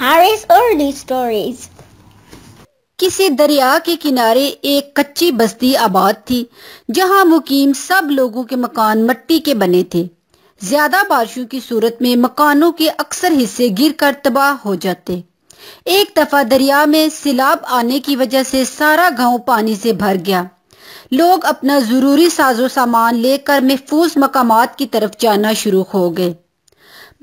Harry's early stories किसी दरिया के किनारे एक कच्ची बस्ती आबाद थी जहां मुकीम सब लोगों के मकान मट्टी के बने थे ज्यादा बारिशों की सूरत में मकानों के अक्सर हिस्से गिरकर तबाह हो जाते एक दफा दरिया में सिलाब आने की वजह से सारा गांव पानी से भर गया लोग अपना जरूरी साजो सामान लेकर महफूज मकाम की तरफ जाना शुरू हो गए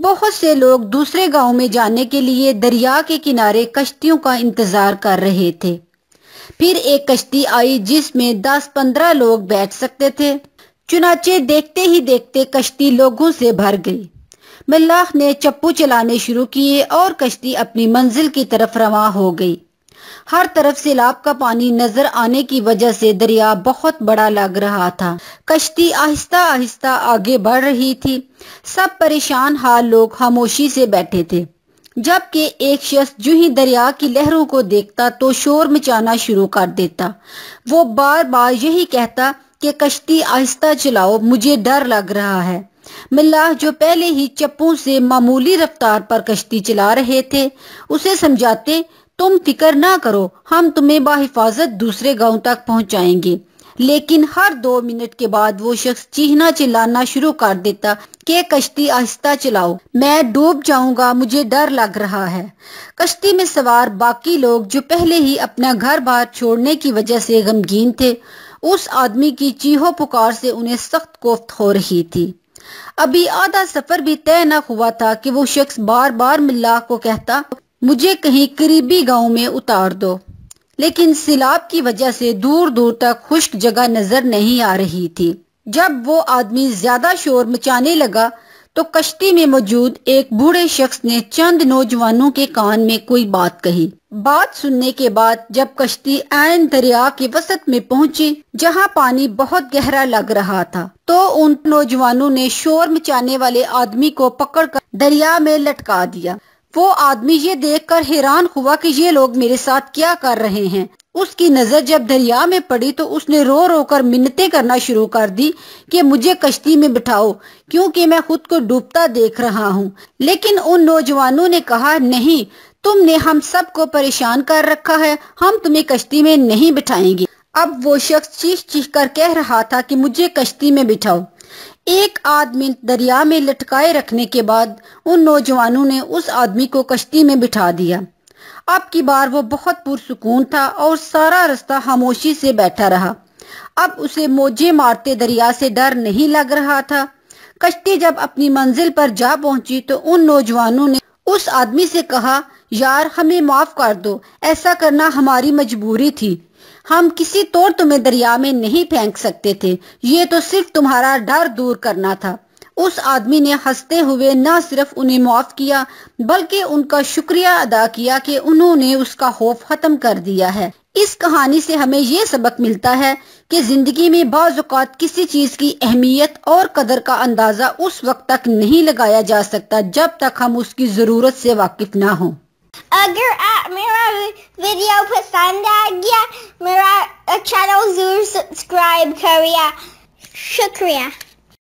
बहुत से लोग दूसरे गांव में जाने के लिए दरिया के किनारे कश्तियों का इंतजार कर रहे थे फिर एक कश्ती आई जिसमें 10-15 लोग बैठ सकते थे चुनाचे देखते ही देखते कश्ती लोगों से भर गई मल्लाह ने चप्पू चलाने शुरू किए और कश्ती अपनी मंजिल की तरफ रवा हो गई हर तरफ सैलाब का पानी नजर आने की वजह से दरिया बहुत बड़ा लग रहा था कश्ती आहिस्ता आहिस्ता आगे बढ़ रही थी सब परेशान हाल लोग खामोशी से बैठे थे जबकि एक शख्स जो ही दरिया की लहरों को देखता तो शोर मचाना शुरू कर देता वो बार बार यही कहता कि कश्ती आहिस्ता चलाओ मुझे डर लग रहा है मिल्लाह जो पहले ही चप्पू से मामूली रफ्तार पर कश्ती चला रहे थे उसे समझाते तुम फिक्र ना करो हम तुम्हें बाहिफाजत दूसरे गांव तक पहुंचाएंगे लेकिन हर दो मिनट के बाद वो शख्स चीहना चिल्लाना शुरू कर देता के कश्ती आहिस्ता चलाओ मैं डूब जाऊंगा मुझे डर लग रहा है कश्ती में सवार बाकी लोग जो पहले ही अपना घर बार छोड़ने की वजह से गमगीन थे उस आदमी की चीहो पुकार से उन्हें सख्त कोफ्त हो रही थी अभी आधा सफर भी तय न हुआ था कि वो शख्स बार बार मिल्ला को कहता मुझे कहीं करीबी गांव में उतार दो लेकिन सिलाब की वजह से दूर दूर तक खुश्क जगह नजर नहीं आ रही थी जब वो आदमी ज्यादा शोर मचाने लगा तो कश्ती में मौजूद एक बूढ़े शख्स ने चंद नौजवानों के कान में कोई बात कही बात सुनने के बाद जब कश्ती एन दरिया के वसत में पहुंची जहां पानी बहुत गहरा लग रहा था तो उन नौजवानों ने शोर मचाने वाले आदमी को पकड़कर दरिया में लटका दिया वो आदमी ये देखकर हैरान हुआ कि ये लोग मेरे साथ क्या कर रहे हैं उसकी नज़र जब दरिया में पड़ी तो उसने रो रो कर मिन्नते करना शुरू कर दी कि मुझे कश्ती में बिठाओ क्योंकि मैं खुद को डूबता देख रहा हूँ लेकिन उन नौजवानों ने कहा नहीं तुमने हम सबको परेशान कर रखा है हम तुम्हें कश्ती में नहीं बिठाएंगे अब वो शख्स चीख चीख कर कह रहा था कि मुझे कश्ती में बिठाओ एक आदमी दरिया में लटकाए रखने के बाद उन नौजवानों ने उस आदमी को कश्ती में बिठा दिया अब की बार वो बहुत पुरसकून था और सारा रास्ता खामोशी से बैठा रहा अब उसे मोजे मारते दरिया से डर नहीं लग रहा था कश्ती जब अपनी मंजिल पर जा पहुंची तो उन नौजवानों ने उस आदमी से कहा यार हमें माफ कर दो ऐसा करना हमारी मजबूरी थी हम किसी तौर तुम्हें दरिया में नहीं फेंक सकते थे ये तो सिर्फ तुम्हारा डर दूर करना था उस आदमी ने हंसते हुए न सिर्फ उन्हें माफ किया बल्कि उनका शुक्रिया अदा किया कि उन्होंने उसका खौफ खत्म कर दिया है इस कहानी से हमें ये सबक मिलता है कि जिंदगी में बाजुकात किसी चीज की अहमियत और कदर का अंदाजा उस वक्त तक नहीं लगाया जा सकता जब तक हम उसकी जरूरत से वाकिफ ना हों Agar at Mira video pasanda yeah Mira uh, channel zoo subscribe Korea Shukria.